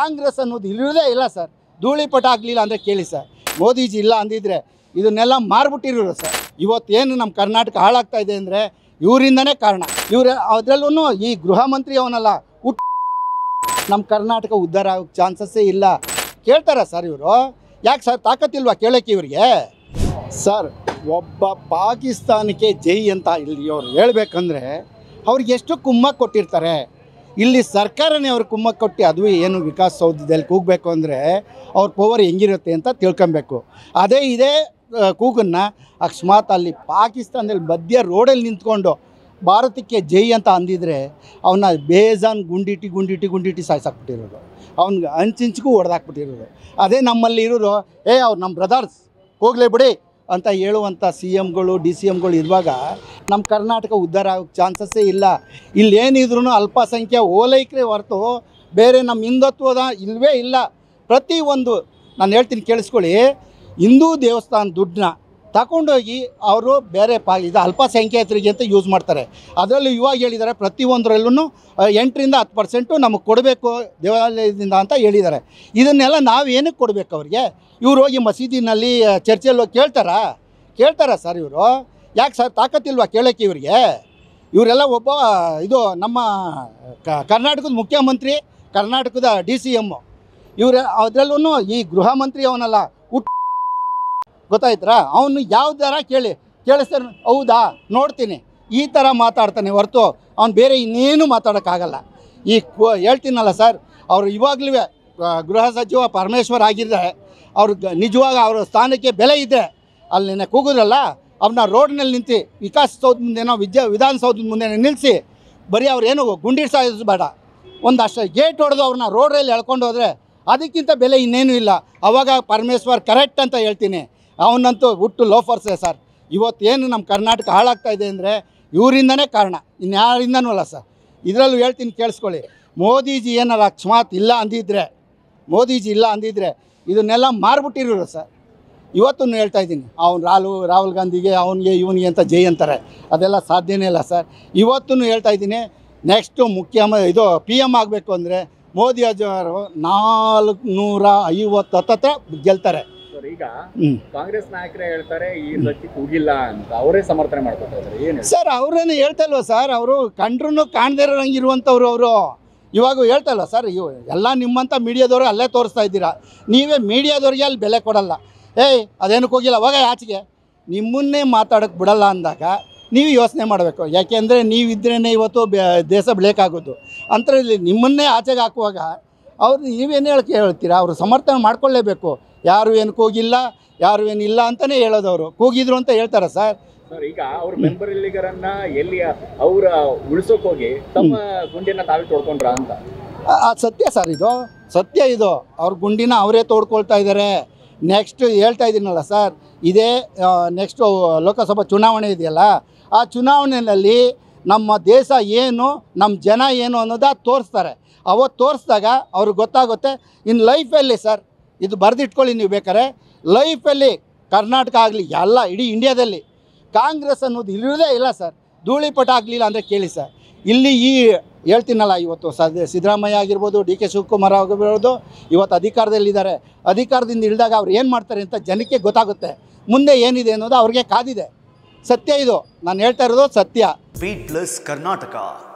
ಕಾಂಗ್ರೆಸ್ ಅನ್ನೋದು ಇರೋದೇ ಇಲ್ಲ ಸರ್ ಧೂಳಿಪಟ ಆಗಲಿಲ್ಲ ಅಂದರೆ ಕೇಳಿ ಸರ್ ಮೋದಿಜಿ ಇಲ್ಲ ಅಂದಿದ್ರೆ ಇದನ್ನೆಲ್ಲ ಮಾರ್ಬಿಟ್ಟಿರೋರು ಸರ್ ಇವತ್ತೇನು ನಮ್ಮ ಕರ್ನಾಟಕ ಹಾಳಾಗ್ತಾ ಇದೆ ಅಂದರೆ ಇವರಿಂದನೇ ಕಾರಣ ಇವ್ರ ಅದರಲ್ಲೂ ಈ ಗೃಹ ಮಂತ್ರಿ ಅವನಲ್ಲ ಹುಟ್ಟು ನಮ್ಮ ಕರ್ನಾಟಕ ಉದ್ಧಾರ ಆಗೋಕ್ಕೆ ಚಾನ್ಸಸ್ಸೇ ಇಲ್ಲ ಕೇಳ್ತಾರ ಸರ್ ಇವರು ಯಾಕೆ ಸರ್ ತಾಕತ್ತಿಲ್ವಾ ಕೇಳೋಕ್ಕೆ ಇವರಿಗೆ ಸರ್ ಒಬ್ಬ ಪಾಕಿಸ್ತಾನಕ್ಕೆ ಜೈ ಅಂತ ಇಲ್ಲಿ ಅವ್ರು ಹೇಳ್ಬೇಕಂದ್ರೆ ಅವ್ರಿಗೆ ಎಷ್ಟು ಕುಮ್ಮ ಕೊಟ್ಟಿರ್ತಾರೆ ಇಲ್ಲಿ ಸರ್ಕಾರನೇ ಅವ್ರು ಕುಮ್ಮ ಕೊಟ್ಟು ಅದು ಏನು ವಿಕಾಸ ಸೌಧದಲ್ಲಿ ಕೂಗಬೇಕು ಅಂದರೆ ಅವ್ರ ಪವರ್ ಹೆಂಗಿರುತ್ತೆ ಅಂತ ತಿಳ್ಕೊಬೇಕು ಅದೇ ಇದೇ ಕೂಗನ್ನು ಅಕಸ್ಮಾತ್ ಅಲ್ಲಿ ಪಾಕಿಸ್ತಾನದಲ್ಲಿ ಮಧ್ಯ ರೋಡಲ್ಲಿ ನಿಂತ್ಕೊಂಡು ಭಾರತಕ್ಕೆ ಜೈ ಅಂತ ಅಂದಿದ್ರೆ ಅವನ್ನ ಬೇಜಾನ್ ಗುಂಡಿಟಿ ಗುಂಡಿಟಿ ಗುಂಡಿಟಿ ಸಾಯಿಸಾಕ್ಬಿಟ್ಟಿರೋದು ಅವ್ನಿಗೆ ಅಂಚಿಂಚಿಗೂ ಹೊಡೆದಾಕ್ಬಿಟ್ಟಿರೋದು ಅದೇ ನಮ್ಮಲ್ಲಿ ಇರೋರು ಏ ಅವ್ರು ನಮ್ಮ ಬ್ರದರ್ಸ್ ಹೋಗ್ಲೇ ಬಿಡಿ ಅಂತ ಹೇಳುವಂಥ ಸಿ ಎಮ್ಗಳು ಡಿ ಸಿ ಎಮ್ಗಳು ಇರುವಾಗ ನಮ್ಮ ಕರ್ನಾಟಕ ಉದ್ಧಾರ ಆಗೋಕ್ಕೆ ಚಾನ್ಸಸ್ಸೇ ಇಲ್ಲ ಇಲ್ಲಿ ಏನಿದ್ರೂ ಅಲ್ಪಸಂಖ್ಯಾ ಓಲೈಕ್ರೆ ಹೊರತು ಬೇರೆ ನಮ್ಮ ಹಿಂದುತ್ವದ ಇಲ್ಲವೇ ಇಲ್ಲ ಪ್ರತಿ ಒಂದು ನಾನು ಹೇಳ್ತೀನಿ ಕೇಳಿಸ್ಕೊಳ್ಳಿ ಹಿಂದೂ ದೇವಸ್ಥಾನ ದುಡ್ಡನ್ನ ತಗೊಂಡೋಗಿ ಅವರು ಬೇರೆ ಪಾ ಇದು ಅಲ್ಪಸಂಖ್ಯಾತರಿಗೆ ಅಂತ ಯೂಸ್ ಮಾಡ್ತಾರೆ ಅದರಲ್ಲೂ ಇವಾಗ ಹೇಳಿದ್ದಾರೆ ಪ್ರತಿಯೊಂದರಲ್ಲೂ ಎಂಟರಿಂದ ಹತ್ತು ಪರ್ಸೆಂಟು ನಮಗೆ ಕೊಡಬೇಕು ದೇವಾಲಯದಿಂದ ಅಂತ ಹೇಳಿದ್ದಾರೆ ಇದನ್ನೆಲ್ಲ ನಾವು ಏನಕ್ಕೆ ಕೊಡಬೇಕು ಅವ್ರಿಗೆ ಇವ್ರು ಹೋಗಿ ಮಸೀದಿನಲ್ಲಿ ಹೋಗಿ ಕೇಳ್ತಾರಾ ಕೇಳ್ತಾರಾ ಸರ್ ಇವರು ಯಾಕೆ ಸರ್ ತಾಕತ್ತಿಲ್ವಾ ಕೇಳೋಕ್ಕೆ ಇವರಿಗೆ ಇವರೆಲ್ಲ ಒಬ್ಬ ಇದು ನಮ್ಮ ಕರ್ನಾಟಕದ ಮುಖ್ಯಮಂತ್ರಿ ಕರ್ನಾಟಕದ ಡಿ ಸಿ ಎಮ್ಮು ಇವ್ರ ಅದರಲ್ಲೂ ಈ ಗೃಹ ಮಂತ್ರಿ ಅವನಲ್ಲ ಗೊತ್ತಾಯ್ತರಾ ಅವನು ಯಾವ್ದಾರ ಕೇಳಿ ಕೇಳಿಸ್ತಾರೆ ಹೌದಾ ನೋಡ್ತೀನಿ ಈ ಥರ ಮಾತಾಡ್ತಾನೆ ಹೊರತು ಅವ್ನು ಬೇರೆ ಇನ್ನೇನು ಮಾತಾಡೋಕ್ಕಾಗಲ್ಲ ಈ ಹೇಳ್ತೀನಲ್ಲ ಸರ್ ಅವರು ಇವಾಗಲೂ ಗೃಹ ಸಚಿವ ಪರಮೇಶ್ವರ್ ಆಗಿದ್ದಾರೆ ಅವ್ರು ನಿಜವಾಗ ಅವರ ಸ್ಥಾನಕ್ಕೆ ಬೆಲೆ ಇದೆ ಅಲ್ಲಿ ನಿನ್ನೆ ಕೂಗುದ್ರಲ್ಲ ಅವ್ರನ್ನ ರೋಡ್ನಲ್ಲಿ ನಿಂತು ವಿಕಾಸ್ ಸೌಧದ ಮುಂದೆನೋ ವಿದ್ಯಾ ವಿಧಾನಸೌಧದ ಮುಂದೆ ನಿಲ್ಲಿಸಿ ಬರೀ ಅವ್ರೇನು ಏನು ಸಾಯಿಸು ಬೇಡ ಒಂದಷ್ಟು ಗೇಟ್ ಹೊಡೆದು ಅವ್ರನ್ನ ರೋಡ್ರಲ್ಲಿ ಎಳ್ಕೊಂಡು ಹೋದರೆ ಅದಕ್ಕಿಂತ ಬೆಲೆ ಇನ್ನೇನೂ ಇಲ್ಲ ಅವಾಗ ಪರಮೇಶ್ವರ್ ಕರೆಕ್ಟ್ ಅಂತ ಹೇಳ್ತೀನಿ ಅವನಂತೂ ಹುಟ್ಟು ಲೋಫರ್ಸೇ ಸರ್ ಇವತ್ತು ಏನು ನಮ್ಮ ಕರ್ನಾಟಕ ಹಾಳಾಗ್ತಾ ಇದೆ ಅಂದರೆ ಇವರಿಂದನೇ ಕಾರಣ ಇನ್ಯಾರಿಂದನೂ ಅಲ್ಲ ಸರ್ ಇದರಲ್ಲೂ ಹೇಳ್ತೀನಿ ಕೇಳಿಸ್ಕೊಳ್ಳಿ ಮೋದಿಜಿ ಏನಾರು ಅಕಸ್ಮಾತ್ ಇಲ್ಲ ಅಂದಿದ್ರೆ ಮೋದಿಜಿ ಇಲ್ಲ ಅಂದಿದ್ರೆ ಇದನ್ನೆಲ್ಲ ಮಾರ್ಬಿಟ್ಟಿರೋರು ಸರ್ ಇವತ್ತು ಹೇಳ್ತಾ ಇದ್ದೀನಿ ಅವ್ನು ರಾಲು ರಾಹುಲ್ ಗಾಂಧಿಗೆ ಅವನಿಗೆ ಇವನಿಗೆ ಅಂತ ಜೈ ಅಂತಾರೆ ಅದೆಲ್ಲ ಸಾಧ್ಯನೇ ಇಲ್ಲ ಸರ್ ಇವತ್ತು ಹೇಳ್ತಾ ಇದ್ದೀನಿ ನೆಕ್ಸ್ಟು ಮುಖ್ಯಮ ಇದು ಪಿ ಎಮ್ ಆಗಬೇಕು ಅಂದರೆ ಮೋದಿ ಅಜ್ಜವರು ನಾಲ್ಕು ನೂರ ಐವತ್ತು ಹತ್ತತ್ರ ಗೆಲ್ತಾರೆ ಸರ್ ಈಗ ಕಾಂಗ್ರೆಸ್ ನಾಯಕರೇ ಹೇಳ್ತಾರೆ ಈ ಅಂತ ಅವರೇ ಸಮರ್ಥನೆ ಮಾಡ್ಕೊತಾ ಸರ್ ಅವ್ರೇನು ಹೇಳ್ತಾ ಸರ್ ಅವರು ಕಂಡ್ರೂ ಕಾಣದೇ ಇರುವಂಥವ್ರು ಅವರು ಇವಾಗ ಹೇಳ್ತಾ ಸರ್ ಎಲ್ಲ ನಿಮ್ಮಂಥ ಮೀಡಿಯಾದವರು ಅಲ್ಲೇ ತೋರಿಸ್ತಾ ಇದ್ದೀರಾ ನೀವೇ ಮೀಡಿಯಾದವ್ರಿಗೆ ಅಲ್ಲಿ ಬೆಲೆ ಕೊಡಲ್ಲ ಏಯ್ ಅದೇನಕ್ಕೆ ಹೋಗಿಲ್ಲ ಅವಾಗ ಆಚೆಗೆ ನಿಮ್ಮನ್ನೇ ಮಾತಾಡೋಕ್ಕೆ ಬಿಡಲ್ಲ ಅಂದಾಗ ನೀವು ಯೋಚನೆ ಮಾಡಬೇಕು ಯಾಕೆಂದರೆ ನೀವಿದ್ರೇ ಇವತ್ತು ದೇಶ ಬೆಳೆಯೋಕ್ಕಾಗೋದು ಅಂತರಲ್ಲಿ ನಿಮ್ಮನ್ನೇ ಆಚೆಗೆ ಹಾಕುವಾಗ ಅವ್ರು ನೀವೇನು ಹೇಳಕ್ಕೆ ಹೇಳ್ತೀರಾ ಅವರು ಸಮರ್ಥನೆ ಮಾಡ್ಕೊಳ್ಳೇಬೇಕು ಯಾರು ಏನು ಕೂಗಿಲ್ಲ ಯಾರು ಏನಿಲ್ಲ ಅಂತಲೇ ಹೇಳೋದು ಅವರು ಕೂಗಿದ್ರು ಅಂತ ಹೇಳ್ತಾರೆ ಸರ್ ಸರ್ ಈಗ ಅವ್ರ ಮೆಂಬರ್ ಅವರ ಹೋಗಿ ತಮ್ಮ ಗುಂಡಿನ ಅಂತ ಅದು ಸತ್ಯ ಸರ್ ಇದು ಸತ್ಯ ಇದು ಅವ್ರ ಗುಂಡಿನ ಅವರೇ ತೋಡ್ಕೊಳ್ತಾ ಇದ್ದಾರೆ ನೆಕ್ಸ್ಟ್ ಹೇಳ್ತಾ ಇದ್ದೀನಲ್ಲ ಸರ್ ಇದೇ ನೆಕ್ಸ್ಟ್ ಲೋಕಸಭಾ ಚುನಾವಣೆ ಇದೆಯಲ್ಲ ಆ ಚುನಾವಣೆಯಲ್ಲಿ ನಮ್ಮ ದೇಶ ಏನು ನಮ್ಮ ಜನ ಏನು ಅನ್ನೋದು ತೋರಿಸ್ತಾರೆ ಅವತ್ತು ತೋರಿಸಿದಾಗ ಅವ್ರಿಗೆ ಗೊತ್ತಾಗುತ್ತೆ ಇನ್ನು ಲೈಫಲ್ಲಿ ಸರ್ ಇದು ಬರೆದಿಟ್ಕೊಳ್ಳಿ ನೀವು ಬೇಕಾರೆ ಲೈಫಲ್ಲಿ ಕರ್ನಾಟಕ ಆಗಲಿ ಎಲ್ಲ ಇಡೀ ಇಂಡಿಯಾದಲ್ಲಿ ಕಾಂಗ್ರೆಸ್ ಅನ್ನೋದು ಇಲ್ಲದೇ ಇಲ್ಲ ಸರ್ ಧೂಳಿಪಟ ಆಗಲಿಲ್ಲ ಅಂದರೆ ಕೇಳಿ ಸರ್ ಇಲ್ಲಿ ಈ ಹೇಳ್ತೀನಲ್ಲ ಇವತ್ತು ಸಿದ್ದರಾಮಯ್ಯ ಆಗಿರ್ಬೋದು ಡಿ ಕೆ ಶಿವಕುಮಾರ್ ಆಗಿರ್ಬೋದು ಇವತ್ತು ಅಧಿಕಾರದಲ್ಲಿದ್ದಾರೆ ಅಧಿಕಾರದಿಂದ ಇಳಿದಾಗ ಅವ್ರು ಏನು ಮಾಡ್ತಾರೆ ಅಂತ ಜನಕ್ಕೆ ಗೊತ್ತಾಗುತ್ತೆ ಮುಂದೆ ಏನಿದೆ ಅನ್ನೋದು ಅವ್ರಿಗೆ ಕಾದಿದೆ ಸತ್ಯ ಇದು ನಾನು ಹೇಳ್ತಾ ಇರೋದು ಸತ್ಯ ಬಿ ಪ್ಲಸ್ ಕರ್ನಾಟಕ